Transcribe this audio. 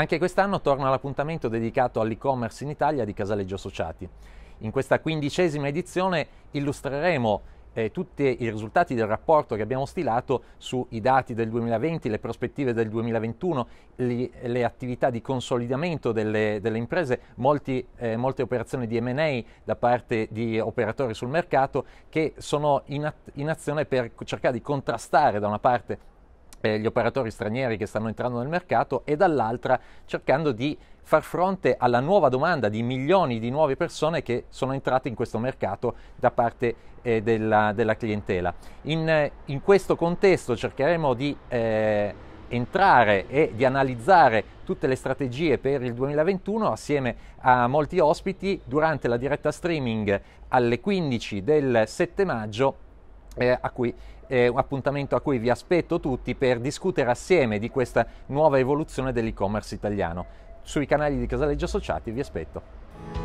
Anche quest'anno torna l'appuntamento dedicato all'e-commerce in Italia di Casaleggio Associati. In questa quindicesima edizione illustreremo eh, tutti i risultati del rapporto che abbiamo stilato sui dati del 2020, le prospettive del 2021, li, le attività di consolidamento delle, delle imprese, molti, eh, molte operazioni di MA da parte di operatori sul mercato che sono in, in azione per cercare di contrastare da una parte eh, gli operatori stranieri che stanno entrando nel mercato e dall'altra cercando di far fronte alla nuova domanda di milioni di nuove persone che sono entrate in questo mercato da parte eh, della, della, clientela. In, eh, in, questo contesto cercheremo di eh, entrare e di analizzare tutte le strategie per il 2021 assieme a molti ospiti durante la diretta streaming alle 15 del 7 maggio eh, a cui, eh, un appuntamento a cui vi aspetto tutti per discutere assieme di questa nuova evoluzione dell'e-commerce italiano. Sui canali di Casaleggio Associati vi aspetto.